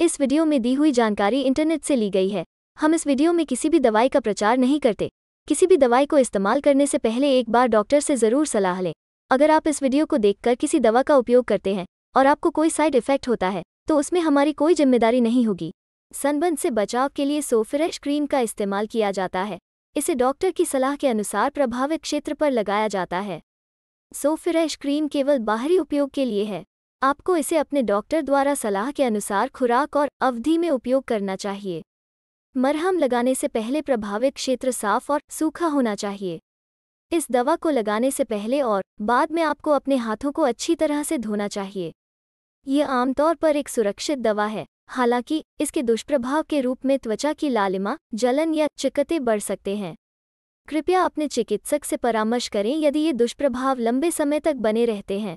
इस वीडियो में दी हुई जानकारी इंटरनेट से ली गई है हम इस वीडियो में किसी भी दवाई का प्रचार नहीं करते किसी भी दवाई को इस्तेमाल करने से पहले एक बार डॉक्टर से ज़रूर सलाह लें अगर आप इस वीडियो को देखकर किसी दवा का उपयोग करते हैं और आपको कोई साइड इफेक्ट होता है तो उसमें हमारी कोई जिम्मेदारी नहीं होगी सनबर्न से बचाव के लिए सोफ्रेश क्रीम का इस्तेमाल किया जाता है इसे डॉक्टर की सलाह के अनुसार प्रभावित क्षेत्र पर लगाया जाता है सोफ्रेश क्रीम केवल बाहरी उपयोग के लिए है आपको इसे अपने डॉक्टर द्वारा सलाह के अनुसार खुराक और अवधि में उपयोग करना चाहिए मरहम लगाने से पहले प्रभावित क्षेत्र साफ और सूखा होना चाहिए इस दवा को लगाने से पहले और बाद में आपको अपने हाथों को अच्छी तरह से धोना चाहिए ये आमतौर पर एक सुरक्षित दवा है हालांकि इसके दुष्प्रभाव के रूप में त्वचा की लालिमा जलन या चिकते बढ़ सकते हैं कृपया अपने चिकित्सक से परामर्श करें यदि ये दुष्प्रभाव लंबे समय तक बने रहते हैं